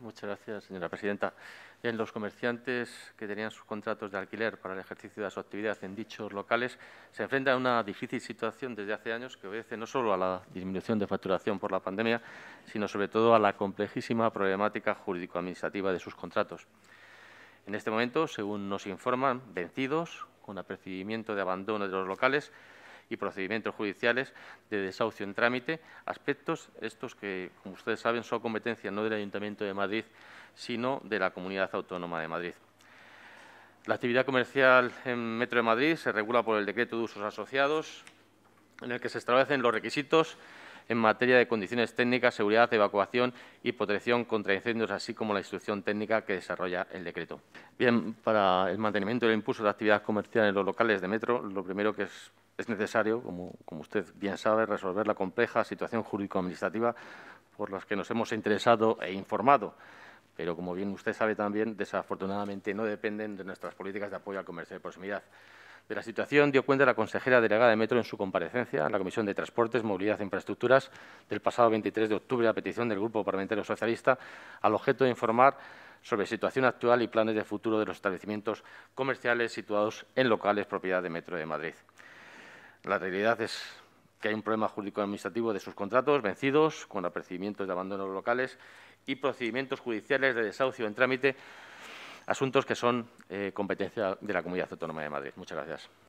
Muchas gracias, señora presidenta. los comerciantes que tenían sus contratos de alquiler para el ejercicio de su actividad en dichos locales se enfrentan a una difícil situación desde hace años que obedece no solo a la disminución de facturación por la pandemia, sino sobre todo a la complejísima problemática jurídico-administrativa de sus contratos. En este momento, según nos informan, vencidos, con apercibimiento de abandono de los locales, y procedimientos judiciales de desahucio en trámite, aspectos estos que, como ustedes saben, son competencia no del Ayuntamiento de Madrid, sino de la Comunidad Autónoma de Madrid. La actividad comercial en Metro de Madrid se regula por el Decreto de Usos Asociados, en el que se establecen los requisitos en materia de condiciones técnicas, seguridad, evacuación y protección contra incendios, así como la instrucción técnica que desarrolla el decreto. Bien, para el mantenimiento del impulso de la actividad comercial en los locales de metro, lo primero que es es necesario, como, usted bien sabe, resolver la compleja situación jurídico-administrativa por la que nos hemos interesado e informado pero como bien usted sabe también, desafortunadamente no dependen de nuestras políticas de apoyo al comercio de proximidad. De la situación dio cuenta la consejera delegada de Metro en su comparecencia a la Comisión de Transportes, Movilidad e Infraestructuras del pasado 23 de octubre a petición del Grupo Parlamentario Socialista al objeto de informar sobre situación actual y planes de futuro de los establecimientos comerciales situados en locales propiedad de Metro de Madrid. La realidad es que hay un problema jurídico-administrativo de sus contratos vencidos, con apercibimientos de abandono locales y procedimientos judiciales de desahucio en trámite, asuntos que son eh, competencia de la Comunidad Autónoma de Madrid. Muchas gracias.